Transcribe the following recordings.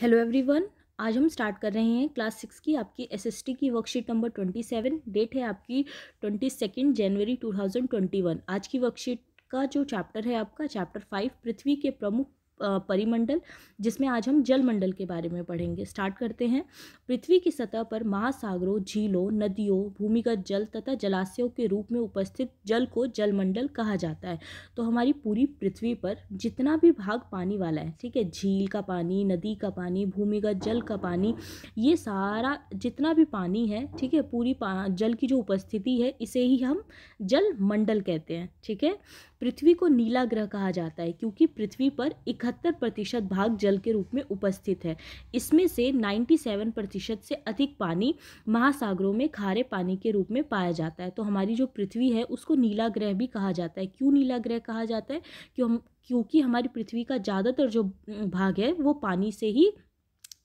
hello everyone आज हम start कर रहे हैं क्लास सिक्स की आपकी एसएसटी की worksheet number twenty seven date है आपकी twenty second January two thousand twenty one आज की वर्कशीट का जो चैप्टर है आपका चैप्टर फाइव पृथ्वी के प्रमुख परिमंडल जिसमें आज हम जलमंडल के बारे में पढ़ेंगे स्टार्ट करते हैं पृथ्वी की सतह पर महासागरों झीलों नदियों भूमिगत जल तथा जलाशयों के रूप में उपस्थित जल को जलमंडल कहा जाता है तो हमारी पूरी पृथ्वी पर जितना भी भाग पानी वाला है ठीक है झील का पानी नदी का पानी भूमिगत जल का पानी ये सारा जितना भी पानी है ठीक है पूरी जल की जो उपस्थिति है इसे ही हम जल मंडल कहते हैं ठीक है पृथ्वी को नीला ग्रह कहा जाता है क्योंकि पृथ्वी पर इकहत्तर इकहत्तर प्रतिशत भाग जल के रूप में उपस्थित है इसमें से 97 प्रतिशत से अधिक पानी महासागरों में खारे पानी के रूप में पाया जाता है तो हमारी जो पृथ्वी है उसको नीला ग्रह भी कहा जाता है क्यों नीला ग्रह कहा जाता है क्यों हम क्योंकि हमारी पृथ्वी का ज़्यादातर जो भाग है वो पानी से ही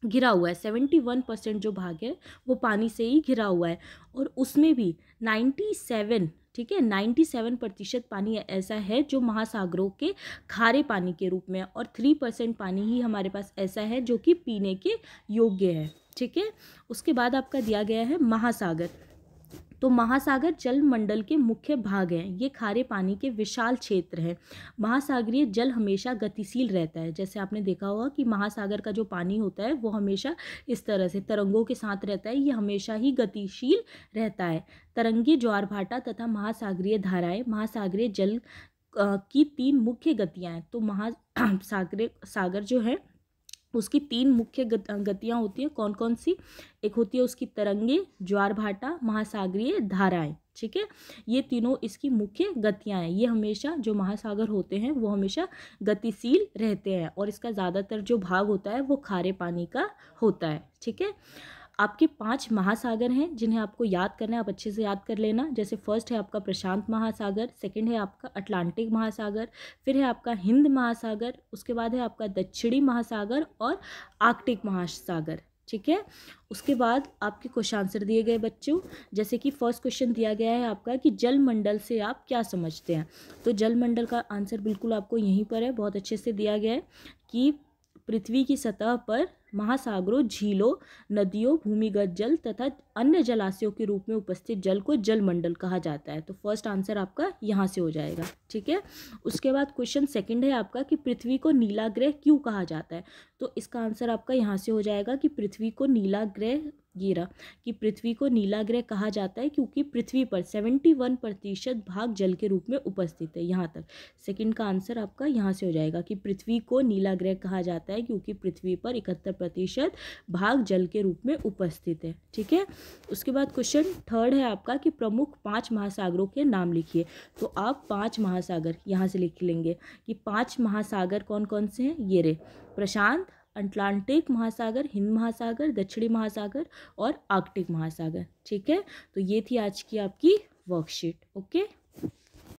घिरा हुआ है सेवेंटी वन परसेंट जो भाग है वो पानी से ही घिरा हुआ है और उसमें भी नाइन्टी सेवन ठीक है नाइन्टी सेवन प्रतिशत पानी ऐसा है जो महासागरों के खारे पानी के रूप में है और थ्री परसेंट पानी ही हमारे पास ऐसा है जो कि पीने के योग्य है ठीक है उसके बाद आपका दिया गया है महासागर तो महासागर जल मंडल के मुख्य भाग हैं ये खारे पानी के विशाल क्षेत्र हैं महासागरीय जल हमेशा गतिशील रहता है जैसे आपने देखा होगा कि महासागर का जो पानी होता है वो हमेशा इस तरह से तरंगों के साथ रहता है ये हमेशा ही गतिशील रहता है तरंगी ज्वार भाटा तथा महासागरीय धाराएं महासागरीय जल की तीन मुख्य गतियाँ हैं तो महासागर सागर जो है उसकी तीन मुख्य गतियाँ होती हैं कौन कौन सी एक होती है उसकी तरंगे ज्वार भाटा महासागरीय धाराएं ठीक है ये तीनों इसकी मुख्य गतियाँ हैं ये हमेशा जो महासागर होते हैं वो हमेशा गतिशील रहते हैं और इसका ज़्यादातर जो भाग होता है वो खारे पानी का होता है ठीक है आपके पांच महासागर हैं जिन्हें आपको याद करना है आप अच्छे से याद कर लेना जैसे फर्स्ट है आपका प्रशांत महासागर सेकंड है आपका अटलांटिक महासागर फिर है आपका हिंद महासागर उसके बाद है आपका दक्षिणी महासागर और आर्कटिक महासागर ठीक है उसके बाद आपके क्वेश्चन आंसर दिए गए बच्चों जैसे कि फर्स्ट क्वेश्चन दिया गया है आपका कि जल मंडल से आप क्या समझते हैं तो जल मंडल का आंसर बिल्कुल आपको यहीं पर है बहुत अच्छे से दिया गया है कि पृथ्वी की सतह पर महासागरों झीलों नदियों भूमिगत जल तथा अन्य जलाशयों के रूप में उपस्थित जल को जलमंडल कहा जाता है तो फर्स्ट आंसर आपका यहाँ से हो जाएगा ठीक है उसके बाद क्वेश्चन सेकंड है आपका कि पृथ्वी को नीला ग्रह क्यों कहा जाता है तो इसका आंसर आपका यहाँ से हो जाएगा कि पृथ्वी को नीला ग्रह गिरा कि पृथ्वी को नीला ग्रह कहा जाता है क्योंकि पृथ्वी पर सेवेंटी वन प्रतिशत भाग जल के रूप में उपस्थित है यहाँ तक सेकंड का आंसर आपका यहाँ से हो जाएगा कि पृथ्वी को नीला ग्रह कहा जाता है क्योंकि पृथ्वी पर इकहत्तर प्रतिशत भाग जल के रूप में उपस्थित है ठीक है उसके बाद क्वेश्चन थर्ड है आपका कि प्रमुख पाँच महासागरों के नाम लिखिए तो आप पाँच महासागर यहाँ से लिख लेंगे कि पाँच महासागर कौन कौन से हैं ये रे प्रशांत अटलांटिक महासागर हिंद महासागर दक्षिणी महासागर और आर्कटिक महासागर ठीक है तो ये थी आज की आपकी वर्कशीट ओके